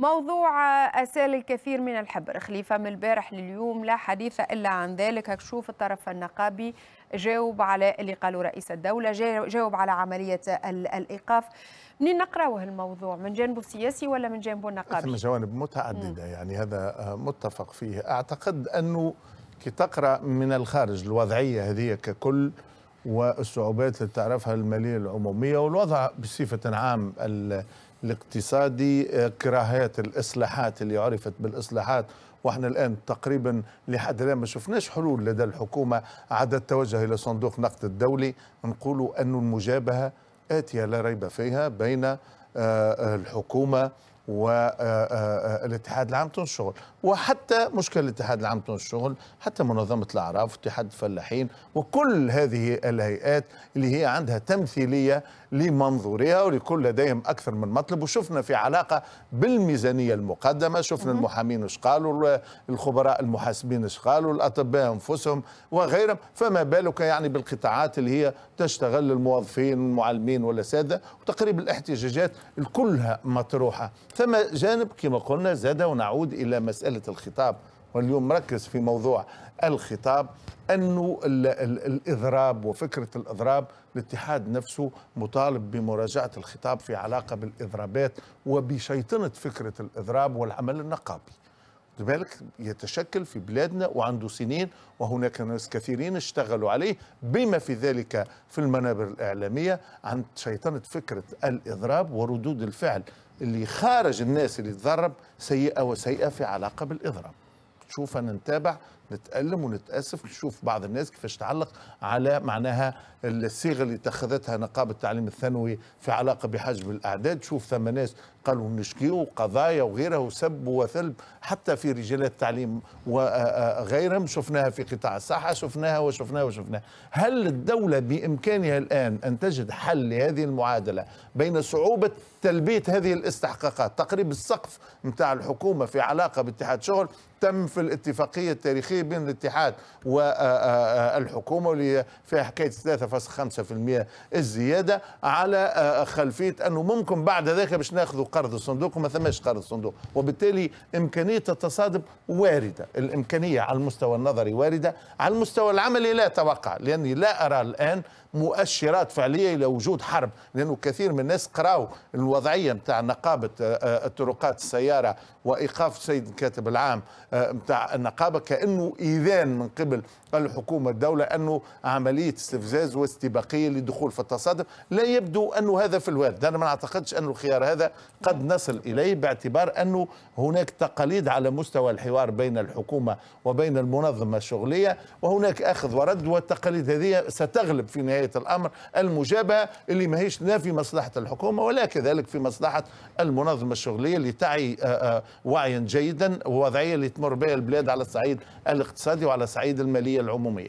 موضوع أسال الكثير من الحبر خليفة من البارح لليوم لا حديث إلا عن ذلك هكشوف الطرف النقابي جاوب على اللي قالوا رئيس الدولة جاوب على عملية الإيقاف منين نقراوه الموضوع من جانبه السياسي ولا من جانبه النقابي؟ من جوانب متعددة م. يعني هذا آه، متفق فيه أعتقد أنه كي تقرأ من الخارج الوضعية هذه ككل والصعوبات اللي تعرفها المالية العمومية والوضع بصفة عام الاقتصادي آه، كراهات الاصلاحات اللي عرفت بالاصلاحات واحنا الان تقريبا لحد الان ما شفناش حلول لدى الحكومه عدا التوجه الى صندوق نقد الدولي نقول ان المجابهه اتيه لا ريب فيها بين آه، الحكومه والاتحاد العام آه، تونس الشغل آه، وحتى آه، مشكل الاتحاد العام تونس الشغل حتى منظمة الأعراف واتحاد الفلاحين وكل هذه الهيئات اللي هي عندها تمثيلية لمنظورها ولكل لديهم أكثر من مطلب وشفنا في علاقة بالميزانية المقدمة شفنا المحامين إيش قالوا الخبراء المحاسبين إيش قالوا الأطباء أنفسهم وغيرهم فما بالك يعني بالقطاعات اللي هي تشتغل الموظفين المعلمين والأساتذة وتقريبا الاحتجاجات كلها مطروحة ثم جانب كما قلنا زاد ونعود إلى مسألة الخطاب واليوم مركز في موضوع الخطاب أنه الـ الـ الإضراب وفكرة الإضراب الاتحاد نفسه مطالب بمراجعة الخطاب في علاقة بالإضرابات وبشيطنة فكرة الإضراب والعمل النقابي بالك يتشكل في بلادنا وعنده سنين وهناك ناس كثيرين اشتغلوا عليه بما في ذلك في المنابر الإعلامية عن شيطنة فكرة الإضراب وردود الفعل اللي خارج الناس اللي تضرب سيئة وسيئة في علاقة بالإضراب شوف نتابع نتألم ونتأسف نشوف بعض الناس كيفاش تعلق على معناها الصيغة اللي اتخذتها نقابة التعليم الثانوي في علاقة بحجم الأعداد تشوف ثم ناس قالوا نشكيوا قضايا وغيرها وسب وثلب حتى في رجال التعليم وغيرهم آه، آه، شفناها في قطاع الصحة شفناها وشفناها وشفناها هل الدولة بإمكانها الآن أن تجد حل لهذه المعادلة بين صعوبة تلبية هذه الاستحقاقات تقريب السقف نتاع الحكومة في علاقة باتحاد شغل تم في الاتفاقية التاريخية بين الاتحاد والحكومه واللي فيها حكايه 3.5% الزياده على آه، خلفيه انه ممكن بعد ذلك باش ناخذوا قرض الصندوق وما ثماش قرض الصندوق وبالتالي امكانيه التصادم وارده الامكانيه على المستوى النظري وارده على المستوى العملي لا اتوقع لاني لا ارى الان مؤشرات فعليه الى وجود حرب لانه كثير من الناس قراوا الوضعيه نتاع نقابه آه، آه، الطرقات السياره وايقاف السيد الكاتب العام نتاع النقابه كانه إذان إيذان من قبل الحكومة الدولة أنه عملية استفزاز واستباقية لدخول في التصادم لا يبدو أنه هذا في الوارد أنا ما أعتقدش أن الخيار هذا قد نصل إليه باعتبار أنه هناك تقاليد على مستوى الحوار بين الحكومة وبين المنظمة الشغلية وهناك أخذ ورد والتقاليد هذه ستغلب في نهاية الأمر المجابهة اللي ماهيش لا في مصلحة الحكومة ولا كذلك في مصلحة المنظمة الشغلية اللي تعي آه، آه، وعيا جيدا ووضعية اللي تمر بها البلاد على الصعيد الاقتصادي وعلى صعيد الماليه العموميه